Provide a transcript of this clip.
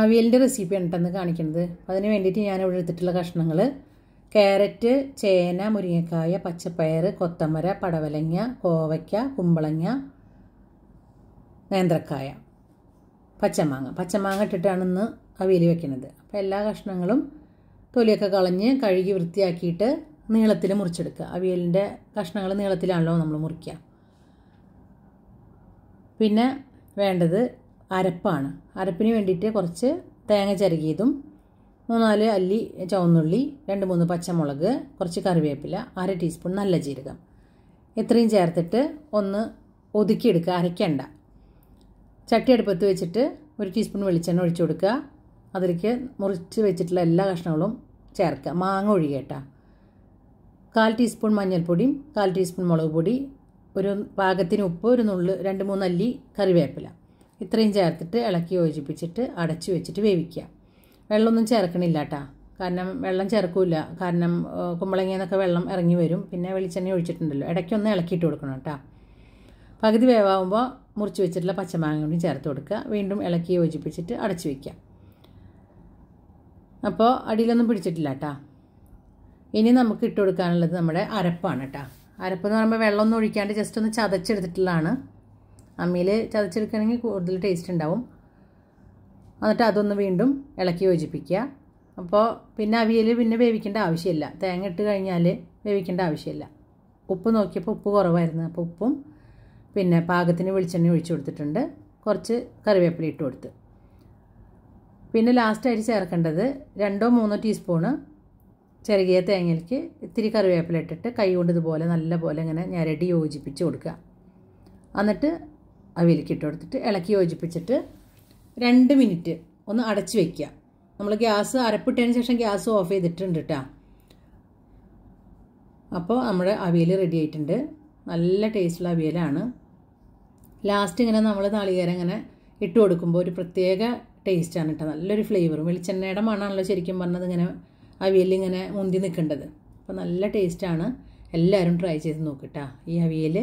അവിയലിൻ്റെ recipe ഉണ്ടെന്ന് കാണിക്കുന്നത് അതിന് വേണ്ടിയിട്ട് ഞാൻ ഇവിടെ എടുത്തിട്ടുള്ള കഷ്ണങ്ങൾ ക്യാരറ്റ് ചേന മുരിങ്ങക്കായ പച്ചപ്പയർ കൊത്തമര പടവലങ്ങ കോവയ്ക്ക കുമ്പളങ്ങ നേന്ത്രക്കായ പച്ചമാങ്ങ പച്ചമാങ്ങ ഇട്ടിട്ടാണ് ഇന്ന് അവിയൽ വയ്ക്കുന്നത് അപ്പോൾ എല്ലാ കഷ്ണങ്ങളും തൊലിയൊക്കെ കളഞ്ഞ് കഴുകി വൃത്തിയാക്കിയിട്ട് നീളത്തിൽ മുറിച്ചെടുക്കുക അവിയലിൻ്റെ കഷ്ണങ്ങൾ നീളത്തിലാണല്ലോ നമ്മൾ മുറിക്കുക പിന്നെ വേണ്ടത് അരപ്പാണ് അരപ്പിന് വേണ്ടിയിട്ട് കുറച്ച് തേങ്ങ ചിരകിയതും മൂന്നാല് അല്ലി ചുവന്നുള്ളി രണ്ട് മൂന്ന് പച്ചമുളക് കുറച്ച് കറിവേപ്പില അര ടീസ്പൂൺ നല്ല ജീരകം ഇത്രയും ചേർത്തിട്ട് ഒന്ന് ഒതുക്കിയെടുക്കുക അരയ്ക്കണ്ട ചട്ടി അടുപ്പത്ത് വെച്ചിട്ട് ഒരു ടീസ്പൂൺ വെളിച്ചെണ്ണ ഒഴിച്ചു കൊടുക്കുക അതിലേക്ക് മുറിച്ച് വെച്ചിട്ടുള്ള എല്ലാ കഷ്ണങ്ങളും ചേർക്കുക മാങ്ങ ഒഴികേട്ട കാൽ ടീസ്പൂൺ മഞ്ഞൾപ്പൊടിയും കാൽ ടീസ്പൂൺ മുളക് പൊടി ഒരു പാകത്തിന് ഉപ്പ് ഒരു നുള്ളു രണ്ട് മൂന്നല്ലി കറിവേപ്പില ഇത്രയും ചേർത്തിട്ട് ഇളക്കി യോജിപ്പിച്ചിട്ട് അടച്ച് വെച്ചിട്ട് വേവിക്കുക വെള്ളമൊന്നും ചേർക്കണില്ല കേട്ടോ കാരണം വെള്ളം ചേർക്കില്ല കാരണം കുമ്പളങ്ങയിൽ നിന്നൊക്കെ വെള്ളം ഇറങ്ങി വരും പിന്നെ വെളിച്ചെണ്ണ ഒഴിച്ചിട്ടുണ്ടല്ലോ ഇടയ്ക്കൊന്ന് ഇളക്കിയിട്ട് കൊടുക്കണം കേട്ടോ പകുതി വേവാകുമ്പോൾ മുറിച്ച് വെച്ചിട്ടുള്ള പച്ചമാങ്ങ കൂടി ചേർത്ത് കൊടുക്കുക വീണ്ടും ഇളക്കി യോജിപ്പിച്ചിട്ട് അടച്ചു വയ്ക്കുക അപ്പോൾ അടിയിലൊന്നും പിടിച്ചിട്ടില്ല കേട്ടോ ഇനി നമുക്ക് ഇട്ട് കൊടുക്കാനുള്ളത് നമ്മുടെ അരപ്പാണ് കേട്ടോ അരപ്പെന്ന് എന്ന് പറയുമ്പോൾ വെള്ളമൊന്നും ഒഴിക്കാണ്ട് ജസ്റ്റ് ഒന്ന് ചതച്ചെടുത്തിട്ടുള്ളതാണ് അമ്മിയിൽ ചതച്ചെടുക്കുകയാണെങ്കിൽ കൂടുതൽ ടേസ്റ്റ് ഉണ്ടാവും എന്നിട്ട് അതൊന്ന് വീണ്ടും ഇളക്കി യോജിപ്പിക്കുക അപ്പോൾ പിന്നെ അവിയൽ പിന്നെ വേവിക്കേണ്ട ആവശ്യമില്ല തേങ്ങ ഇട്ട് കഴിഞ്ഞാൽ വേവിക്കേണ്ട ആവശ്യമില്ല ഉപ്പ് നോക്കിയപ്പോൾ ഉപ്പ് കുറവായിരുന്നു അപ്പോൾ ഉപ്പും പിന്നെ പാകത്തിന് വെളിച്ചെണ്ണ ഒഴിച്ചു കൊടുത്തിട്ടുണ്ട് കുറച്ച് കറിവേപ്പില ഇട്ട് കൊടുത്ത് പിന്നെ ലാസ്റ്റായിട്ട് ചേർക്കേണ്ടത് രണ്ടോ മൂന്നോ ടീസ്പൂണ് ചെറുകിയ തേങ്ങയിലേക്ക് ഇത്തിരി കറിവേപ്പില ഇട്ടിട്ട് കൈ കൊണ്ട് ഇതുപോലെ നല്ല പോലെ ഇങ്ങനെ ഞരടി യോജിപ്പിച്ച് കൊടുക്കുക എന്നിട്ട് അവിയിലേക്ക് ഇട്ട് കൊടുത്തിട്ട് ഇളക്കി യോജിപ്പിച്ചിട്ട് രണ്ട് മിനിറ്റ് ഒന്ന് അടച്ചു വയ്ക്കുക നമ്മൾ ഗ്യാസ് അരപ്പിട്ടതിന് ശേഷം ഗ്യാസ് ഓഫ് ചെയ്തിട്ടുണ്ട് കേട്ടോ അപ്പോൾ നമ്മുടെ അവിയൽ റെഡി ആയിട്ടുണ്ട് നല്ല ടേസ്റ്റുള്ള അവിയലാണ് ലാസ്റ്റ് ഇങ്ങനെ നമ്മൾ നാളികേരം ഇങ്ങനെ ഇട്ട് കൊടുക്കുമ്പോൾ ഒരു പ്രത്യേക ടേസ്റ്റാണ് കേട്ടോ നല്ലൊരു ഫ്ലേവറും വെളിച്ചെണ്ണയുടെ മണമാണല്ലോ ശരിക്കും പറഞ്ഞത് ഇങ്ങനെ അവിയൽ ഇങ്ങനെ മുന്തി നിൽക്കേണ്ടത് അപ്പോൾ നല്ല ടേസ്റ്റാണ് എല്ലാവരും ട്രൈ ചെയ്ത് നോക്കിട്ടാ ഈ അവിയൽ